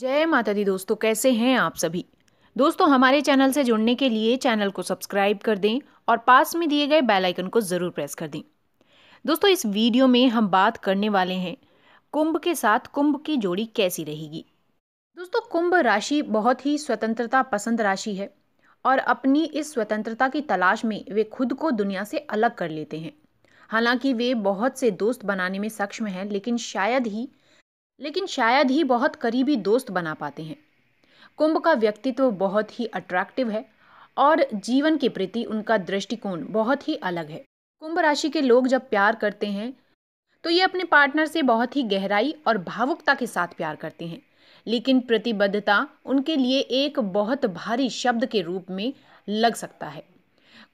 जय माता दी दोस्तों कैसे हैं आप सभी दोस्तों हमारे चैनल से जुड़ने के लिए चैनल को सब्सक्राइब कर दें और पास में दिए गए बेल आइकन को ज़रूर प्रेस कर दें दोस्तों इस वीडियो में हम बात करने वाले हैं कुंभ के साथ कुंभ की जोड़ी कैसी रहेगी दोस्तों कुंभ राशि बहुत ही स्वतंत्रता पसंद राशि है और अपनी इस स्वतंत्रता की तलाश में वे खुद को दुनिया से अलग कर लेते हैं हालांकि वे बहुत से दोस्त बनाने में सक्षम हैं लेकिन शायद ही लेकिन शायद ही बहुत करीबी दोस्त बना पाते हैं कुंभ का व्यक्तित्व बहुत ही अट्रैक्टिव है और जीवन के प्रति उनका दृष्टिकोण बहुत ही अलग है कुंभ राशि के लोग जब प्यार करते हैं तो ये अपने पार्टनर से बहुत ही गहराई और भावुकता के साथ प्यार करते हैं लेकिन प्रतिबद्धता उनके लिए एक बहुत भारी शब्द के रूप में लग सकता है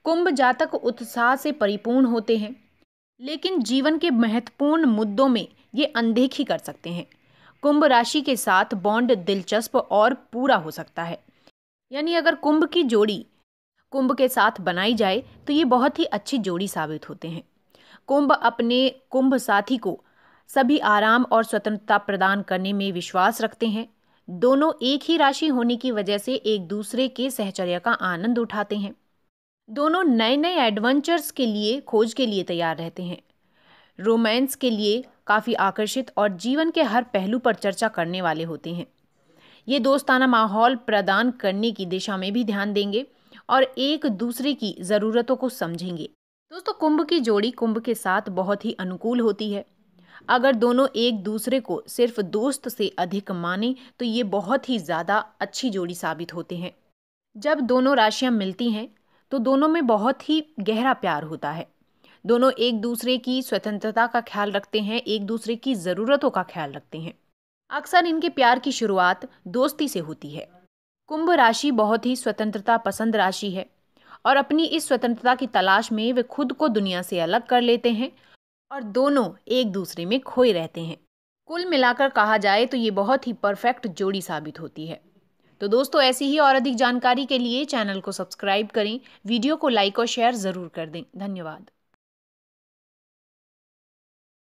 कुंभ जातक उत्साह से परिपूर्ण होते हैं लेकिन जीवन के महत्वपूर्ण मुद्दों में ये अनदेखी कर सकते हैं कुंभ राशि के साथ बॉन्ड दिलचस्प और पूरा हो सकता है यानी अगर कुंभ की जोड़ी कुंभ के साथ बनाई जाए तो ये बहुत ही अच्छी जोड़ी साबित होते हैं कुंभ अपने कुंभ साथी को सभी आराम और स्वतंत्रता प्रदान करने में विश्वास रखते हैं दोनों एक ही राशि होने की वजह से एक दूसरे के सहचर्य का आनंद उठाते हैं दोनों नए नए एडवेंचर्स के लिए खोज के लिए तैयार रहते हैं रोमांस के लिए काफ़ी आकर्षित और जीवन के हर पहलू पर चर्चा करने वाले होते हैं ये दोस्ताना माहौल प्रदान करने की दिशा में भी ध्यान देंगे और एक दूसरे की ज़रूरतों को समझेंगे दोस्तों कुंभ की जोड़ी कुंभ के साथ बहुत ही अनुकूल होती है अगर दोनों एक दूसरे को सिर्फ दोस्त से अधिक माने तो ये बहुत ही ज़्यादा अच्छी जोड़ी साबित होते हैं जब दोनों राशियाँ मिलती हैं तो दोनों में बहुत ही गहरा प्यार होता है दोनों एक दूसरे की स्वतंत्रता का ख्याल रखते हैं एक दूसरे की ज़रूरतों का ख्याल रखते हैं अक्सर इनके प्यार की शुरुआत दोस्ती से होती है कुंभ राशि बहुत ही स्वतंत्रता पसंद राशि है और अपनी इस स्वतंत्रता की तलाश में वे खुद को दुनिया से अलग कर लेते हैं और दोनों एक दूसरे में खोए रहते हैं कुल मिलाकर कहा जाए तो ये बहुत ही परफेक्ट जोड़ी साबित होती है तो दोस्तों ऐसी ही और अधिक जानकारी के लिए चैनल को सब्सक्राइब करें वीडियो को लाइक और शेयर ज़रूर कर दें धन्यवाद